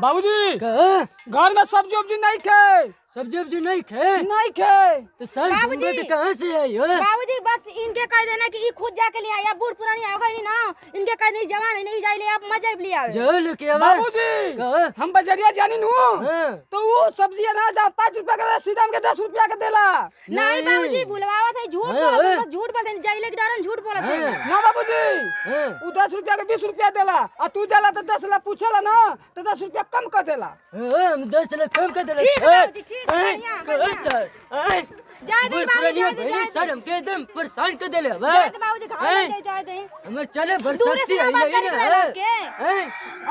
बाबूजी घर में सब्जी उब्जी नहीं थे सब्जी वब्जी नहीं खे नहीं खे तो सर घूमबे कहाँ से है यो बाबूजी बस इनके कह देना कि ये खुद जाके ले आया बूढ़ पुरानी आ गई ना इनके कह नहीं जवान है नहीं जाए ले आप मजे भी लिया जो लेके क्या बाबूजी हम बजरिया जानी नु हाँ। तो वो सब्जी अनाज आप 5 रुपया का सीधा हमके दस रुपया का देला नहीं बाबूजी था झूठ हाँ, बोला हाँ। झूठ डरन झूठ बोला ना बाबूजी वो रुपया रुपया देला आ तू जाला तो 10 ला पूछला ना तो रुपया कम कर देला हम ला कम कर देला ठीक है परेशान कर चले बरसाती है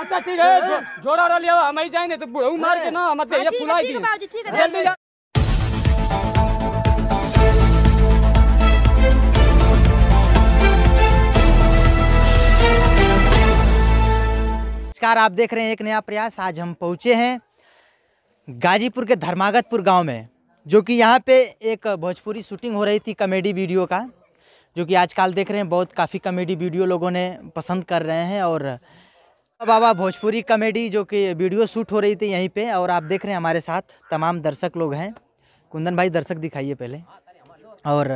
अच्छा ठीक है जोड़ा रह लिया हम ही जाएंगे तो बुढ़ऊ मार के ना हम तेरे हाँ, फुलाई जल्दी जा नमस्कार आप देख रहे हैं एक नया प्रयास आज हम पहुंचे हैं गाजीपुर के धर्मागतपुर गांव में जो कि यहाँ पे एक भोजपुरी शूटिंग हो रही थी कॉमेडी वीडियो का जो कि आजकल देख रहे हैं बहुत काफ़ी कॉमेडी वीडियो लोगों ने पसंद कर रहे हैं और बाबा भोजपुरी कॉमेडी जो कि वीडियो शूट हो रही थी यहीं पे और आप देख रहे हैं हमारे साथ तमाम दर्शक लोग हैं कुंदन भाई दर्शक दिखाइए पहले और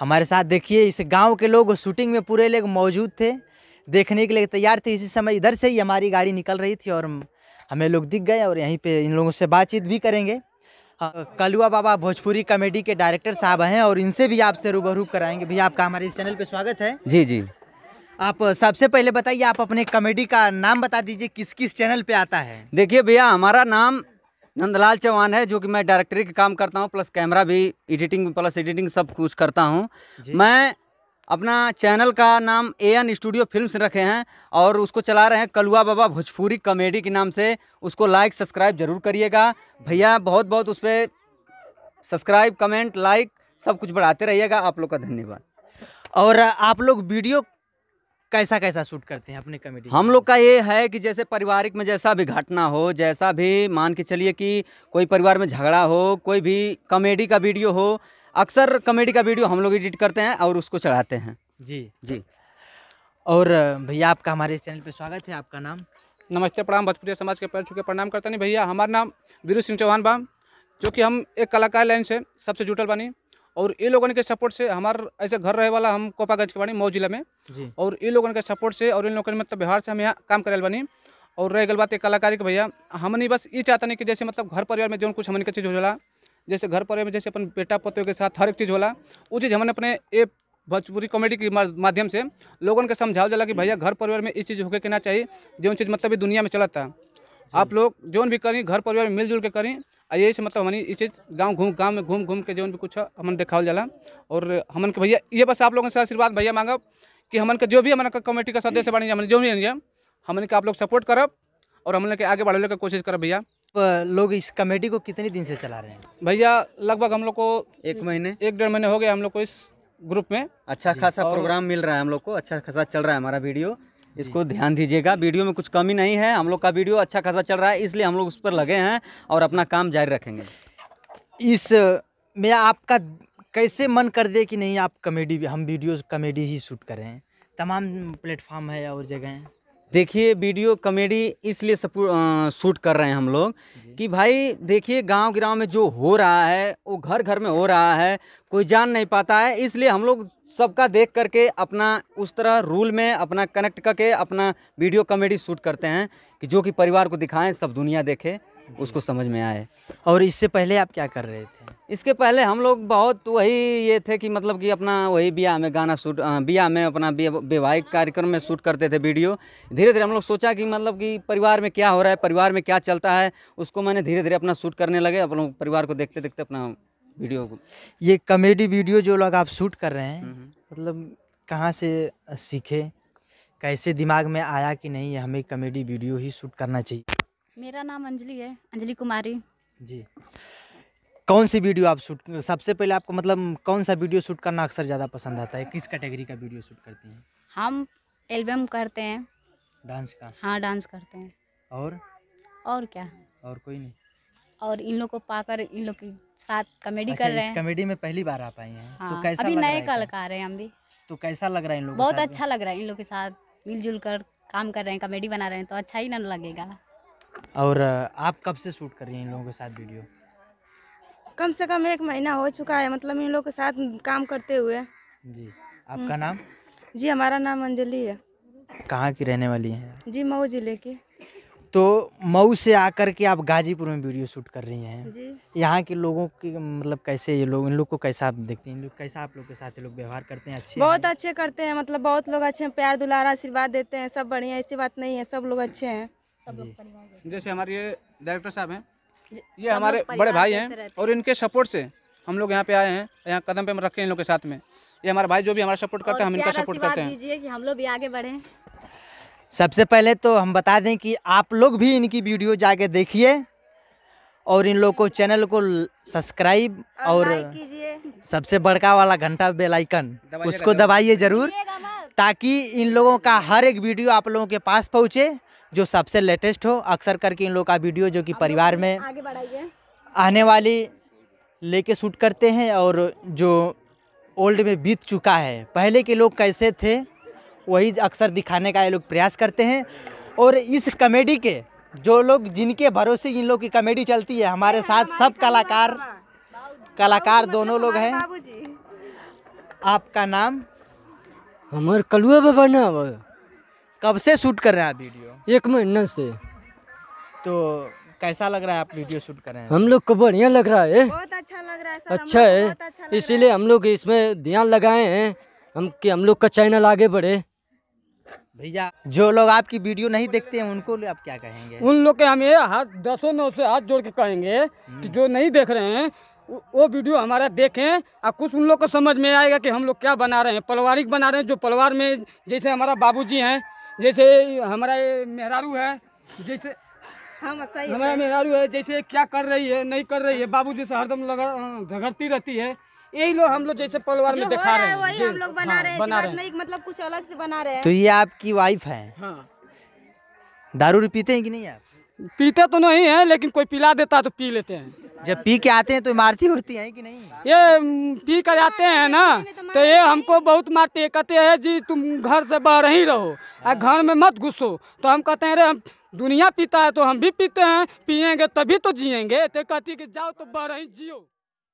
हमारे साथ देखिए इस गांव के लोग शूटिंग में पूरे लोग मौजूद थे देखने के लिए तैयार थे इसी समय इधर से ही हमारी गाड़ी निकल रही थी और हमें लोग दिख गए और यहीं पे इन लोगों से बातचीत भी करेंगे कलुआ बाबा भोजपुरी कॉमेडी के डायरेक्टर साहब हैं और इनसे भी आपसे रूबरू कराएंगे भैया आपका हमारे इस चैनल पे स्वागत है जी जी आप सबसे पहले बताइए आप अपने कॉमेडी का नाम बता दीजिए किस किस चैनल पर आता है देखिए भैया हमारा नाम नंदलाल चौहान है जो कि मैं डायरेक्टरी का काम करता हूँ प्लस कैमरा भी एडिटिंग प्लस एडिटिंग सब कुछ करता हूँ मैं अपना चैनल का नाम ए एन स्टूडियो फिल्म्स रखे हैं और उसको चला रहे हैं कलुआ बाबा भोजपुरी कॉमेडी के नाम से उसको लाइक सब्सक्राइब जरूर करिएगा भैया बहुत बहुत उस पर सब्सक्राइब कमेंट लाइक सब कुछ बढ़ाते रहिएगा आप लोग का धन्यवाद और आप लोग वीडियो कैसा कैसा शूट करते हैं अपने कमेडी हम लोग का ये है कि जैसे पारिवारिक में जैसा भी घटना हो जैसा भी मान के चलिए कि कोई परिवार में झगड़ा हो कोई भी कॉमेडी का वीडियो हो अक्सर कॉमेडी का वीडियो हम लोग एडिट करते हैं और उसको चढ़ाते हैं जी जी और भैया आपका हमारे चैनल पर स्वागत है आपका नाम नमस्ते प्रणाम भोजपुरी समाज के पैर चुके प्रणाम करता नहीं भैया हमारा नाम वीरू सिंह चौहान बा जो कि हम एक कलाकार लाइन से सबसे जुटल बानी और ये लोगों के सपोर्ट से हमारे ऐसे घर रहे वाला हम कोपागंज के बानी मऊ जिला में और ये लोगों के सपोर्ट से और इन लोगों ने मतलब बिहार से हम यहाँ काम करे बानी और रह गल बात एक कलाकारी के भैया नहीं बस ये चाहते नहीं कि जैसे मतलब घर परिवार में जो कुछ हमने के चीज़ हो जाला जैसे घर पर में जैसे अपन बेटा पतियों के साथ हर एक चीज़ होला वो चीज़ हमने अपने ये भोजपुरी कॉमेडी के माध्यम से लोगों के समझाव जला कि भैया घर परिवार में इस चीज़ होके कहना चाहिए जो चीज़ मतलब दुनिया में था आप लोग जौन भी करें घर परिवार में मिलजुल के करें और यही से मतलब हमने इस चीज़ गांव घूम गांव में घूम घूम के जो भी कुछ हमन देखा जला और हमन के भैया ये बस आप लोगों से आशीर्वाद भैया मांगब कि हमन के जो भी हमारे कमेटी का सदस्य बनी जो भी हमन के आप लोग सपोर्ट करब और लोग के आगे बढ़ने की कोशिश करब भैया लोग इस कमेटी को कितने दिन से चला रहे हैं भैया लगभग हम लोग को एक महीने एक डेढ़ महीने हो गए हम लोग को इस ग्रुप में अच्छा खासा प्रोग्राम मिल रहा है हम लोग को अच्छा खासा चल रहा है हमारा वीडियो इसको ध्यान दीजिएगा वीडियो में कुछ कमी नहीं है हम लोग का वीडियो अच्छा खासा चल रहा है इसलिए हम लोग उस पर लगे हैं और अपना काम जारी रखेंगे इस में आपका कैसे मन कर दे कि नहीं आप कमेडी हम वीडियो कमेडी ही शूट करें तमाम प्लेटफॉर्म है और जगह हैं देखिए वीडियो कॉमेडी इसलिए शूट कर रहे हैं हम लोग कि भाई देखिए गांव गिराव में जो हो रहा है वो घर घर में हो रहा है कोई जान नहीं पाता है इसलिए हम लोग सबका देख करके अपना उस तरह रूल में अपना कनेक्ट करके अपना वीडियो कॉमेडी शूट करते हैं कि जो कि परिवार को दिखाएं सब दुनिया देखे उसको समझ में आए और इससे पहले आप क्या कर रहे थे इसके पहले हम लोग बहुत वही ये थे कि मतलब कि अपना वही ब्याह में गाना शूट ब्याह में अपना वैवाहिक कार्यक्रम में शूट करते थे वीडियो धीरे धीरे हम लोग सोचा कि मतलब कि परिवार में क्या हो रहा है परिवार में क्या चलता है उसको मैंने धीरे धीरे अपना शूट करने लगे अपने परिवार को देखते देखते अपना वीडियो को ये कॉमेडी वीडियो जो लोग आप शूट कर रहे हैं मतलब कहाँ से सीखे कैसे दिमाग में आया कि नहीं हमें कॉमेडी वीडियो ही शूट करना चाहिए मेरा नाम अंजलि है अंजलि कुमारी जी कौन सी वीडियो आप शूट सबसे पहले आपको मतलब कौन सा वीडियो शूट करना अक्सर ज़्यादा पसंद आता है किस कैटेगरी का वीडियो शूट करती हैं हम एल्बम करते हैं डांस का हाँ डांस करते हैं और और क्या और कोई नहीं और इन लोग को पाकर इन लोग के साथ कॉमेडी अच्छा, कर रहे हैं कॉमेडी में पहली बार आ पाई हैं तो हाँ, तो कैसा अभी नए कलाकार हैं हम भी तो कैसा लग रहा है इन लोग बहुत अच्छा लग रहा है इन लोग के साथ मिलजुल कर काम कर रहे हैं कॉमेडी बना रहे हैं तो अच्छा ही ना लगेगा और आप कब से शूट कर रही हैं इन लोगों के साथ वीडियो कम से कम एक महीना हो चुका है मतलब इन लोग के साथ काम करते हुए जी आपका नाम जी हमारा नाम अंजलि है कहाँ की रहने वाली हैं जी मऊ जिले की तो मऊ से आकर के आप गाजीपुर में वीडियो शूट कर रही हैं जी यहाँ के लोगों की मतलब कैसे ये लोग इन लोग को कैसा आप देखते हैं इन लोग कैसा आप लोग के साथ लोग व्यवहार करते हैं अच्छे बहुत हैं? अच्छे करते हैं मतलब बहुत लोग अच्छे हैं प्यार दुलार आशीर्वाद देते हैं सब बढ़िया ऐसी बात नहीं है सब लोग अच्छे हैं जैसे हमारे डायरेक्टर साहब हैं ये हमारे बड़े भाई हैं और इनके सपोर्ट से हम लोग यहाँ पे आए हैं यहाँ कदम पे रखे हैं इन लोग के साथ में ये हमारे भाई जो भी हमारा सपोर्ट करते हैं हम इनका सपोर्ट करते हैं कि हम लोग भी आगे बढ़े सबसे पहले तो हम बता दें कि आप लोग भी इनकी वीडियो जाके देखिए और इन लोग को चैनल को सब्सक्राइब और सबसे बड़का वाला घंटा बेलाइकन उसको दबाइए जरूर ताकि इन लोगों का हर एक वीडियो आप लोगों के पास पहुँचे जो सबसे लेटेस्ट हो अक्सर करके इन लोग का वीडियो जो कि परिवार में आगे बढ़ाइए आने वाली लेके शूट करते हैं और जो ओल्ड में बीत चुका है पहले के लोग कैसे थे वही अक्सर दिखाने का ये लोग प्रयास करते हैं और इस कमेडी के जो लोग जिनके भरोसे इन लोग की कमेडी चलती है हमारे साथ सब कलाकार कलाकार दोनों लोग हैं आपका नाम हमारे कलुआ बाबा नाम कब से शूट कर रहे हैं आप वीडियो एक महीने से तो कैसा लग रहा है आप वीडियो शूट कर रहे हैं हम लोग को बढ़िया लग रहा है बहुत अच्छा लग रहा है अच्छा है अच्छा इसीलिए हम लोग इसमें ध्यान लगाए हैं हम कि हम लोग का चैनल आगे बढ़े भैया जो लोग आपकी वीडियो नहीं देखते हैं उनको आप क्या कहेंगे उन लोग के हम ये हाथ दसों नौ से हाथ जोड़ के कहेंगे कि हम्म। जो नहीं देख रहे हैं वो वीडियो हमारा देखें और कुछ उन लोग को समझ में आएगा कि हम लोग क्या बना रहे हैं पलवारिक बना रहे हैं जो परिवार में जैसे हमारा बाबूजी हैं जैसे हमारा ये मेहरारू है जैसे हाँ हमारा मेहरारू है जैसे क्या कर रही है नहीं कर रही है बाबू जी से हरदम झगड़ती रहती है यही लोग हम लोग जैसे परिवार में दिखा रहे हैं वही हम लोग बना हाँ, रहे हैं बना नहीं मतलब कुछ अलग से बना रहे हैं तो ये आपकी वाइफ है हाँ। दारू पीते हैं कि नहीं आप पीते तो नहीं है लेकिन कोई पिला देता है तो पी लेते हैं जब पी के आते हैं तो मारती उड़ती है कि नहीं ये पी कर आते हैं ना तो ये हमको बहुत मारते कहते हैं जी तुम घर से बाहर ही रहो और हाँ। घर में मत घुसो तो हम कहते हैं अरे दुनिया पीता है तो हम भी पीते हैं पियेंगे तभी तो जिएंगे तो कहती कि जाओ तो बाहर ही जियो